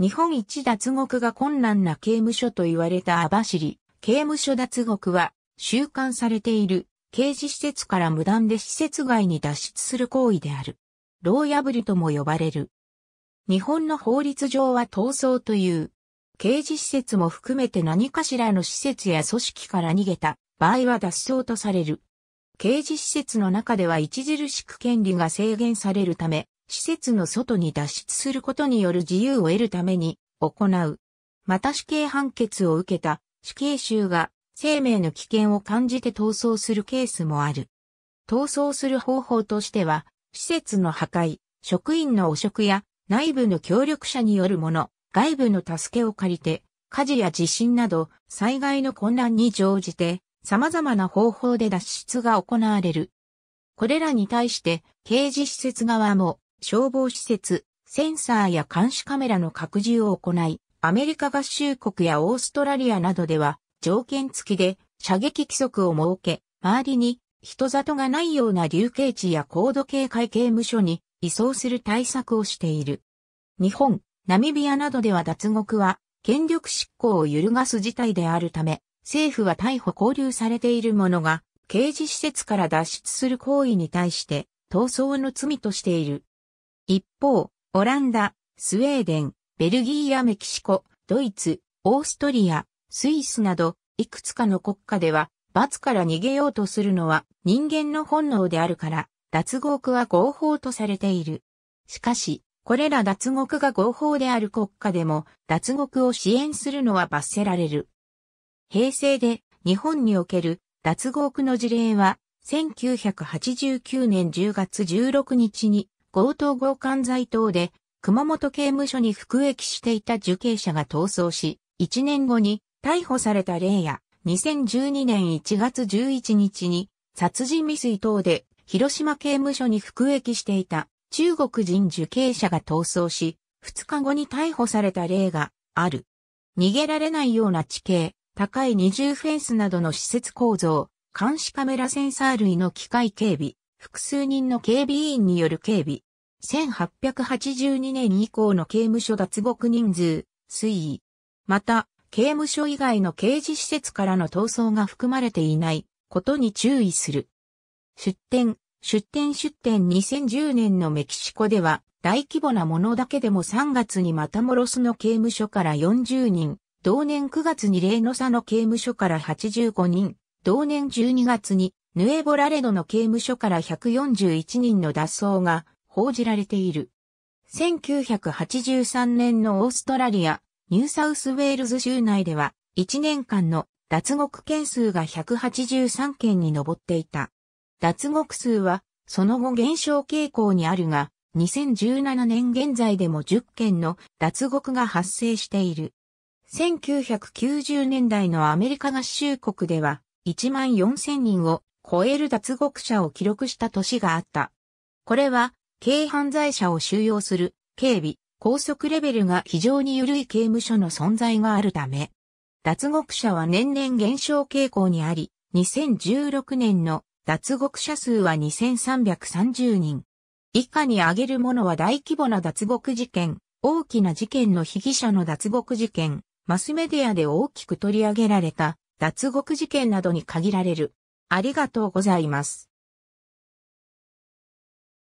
日本一脱獄が困難な刑務所と言われた網走、刑務所脱獄は、収監されている刑事施設から無断で施設外に脱出する行為である。牢破りとも呼ばれる。日本の法律上は逃走という、刑事施設も含めて何かしらの施設や組織から逃げた場合は脱走とされる。刑事施設の中では著しく権利が制限されるため、施設の外に脱出することによる自由を得るために行う。また死刑判決を受けた死刑囚が生命の危険を感じて逃走するケースもある。逃走する方法としては、施設の破壊、職員の汚職や内部の協力者によるもの、外部の助けを借りて、火事や地震など災害の混乱に乗じて様々な方法で脱出が行われる。これらに対して刑事施設側も消防施設、センサーや監視カメラの拡充を行い、アメリカ合衆国やオーストラリアなどでは、条件付きで射撃規則を設け、周りに人里がないような流刑地や高度警戒刑務所に移送する対策をしている。日本、ナミビアなどでは脱獄は権力執行を揺るがす事態であるため、政府は逮捕拘留されている者が刑事施設から脱出する行為に対して逃走の罪としている。一方、オランダ、スウェーデン、ベルギーやメキシコ、ドイツ、オーストリア、スイスなど、いくつかの国家では、罰から逃げようとするのは人間の本能であるから、脱獄は合法とされている。しかし、これら脱獄が合法である国家でも、脱獄を支援するのは罰せられる。平成で日本における脱獄の事例は、1989年10月16日に強盗強姦罪等で、熊本刑務所に服役していた受刑者が逃走し、1年後に逮捕された例や、2012年1月11日に殺人未遂等で広島刑務所に服役していた中国人受刑者が逃走し、2日後に逮捕された例がある。逃げられないような地形、高い二重フェンスなどの施設構造、監視カメラセンサー類の機械警備、複数人の警備員による警備。1882年以降の刑務所脱獄人数、推移。また、刑務所以外の刑事施設からの逃走が含まれていないことに注意する。出展、出展出展2010年のメキシコでは大規模なものだけでも3月にまたモロスの刑務所から40人、同年9月に例の差の刑務所から85人、同年12月にヌエボラレドの刑務所から141人の脱走が報じられている。1983年のオーストラリア、ニューサウスウェールズ州内では、1年間の脱獄件数が183件に上っていた。脱獄数は、その後減少傾向にあるが、2017年現在でも10件の脱獄が発生している。1990年代のアメリカ合衆国では、1万4000人を超える脱獄者を記録した年があった。これは、軽犯罪者を収容する、警備、拘束レベルが非常に緩い刑務所の存在があるため、脱獄者は年々減少傾向にあり、2016年の脱獄者数は2330人。以下に挙げるものは大規模な脱獄事件、大きな事件の被疑者の脱獄事件、マスメディアで大きく取り上げられた脱獄事件などに限られる。ありがとうございます。